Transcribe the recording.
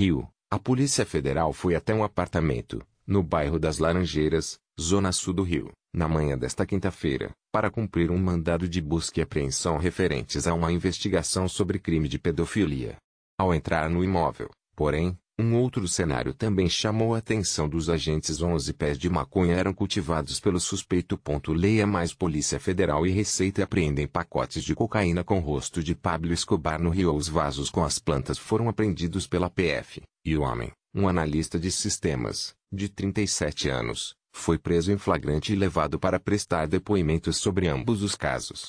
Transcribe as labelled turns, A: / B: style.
A: Rio, a Polícia Federal foi até um apartamento, no bairro das Laranjeiras, zona sul do Rio, na manhã desta quinta-feira, para cumprir um mandado de busca e apreensão referentes a uma investigação sobre crime de pedofilia. Ao entrar no imóvel, porém, um outro cenário também chamou a atenção dos agentes. 11 pés de maconha eram cultivados pelo suspeito. Leia mais Polícia Federal e Receita apreendem pacotes de cocaína com rosto de Pablo Escobar no Rio. Os vasos com as plantas foram apreendidos pela PF, e o homem, um analista de sistemas, de 37 anos, foi preso em flagrante e levado para prestar depoimentos sobre ambos os casos.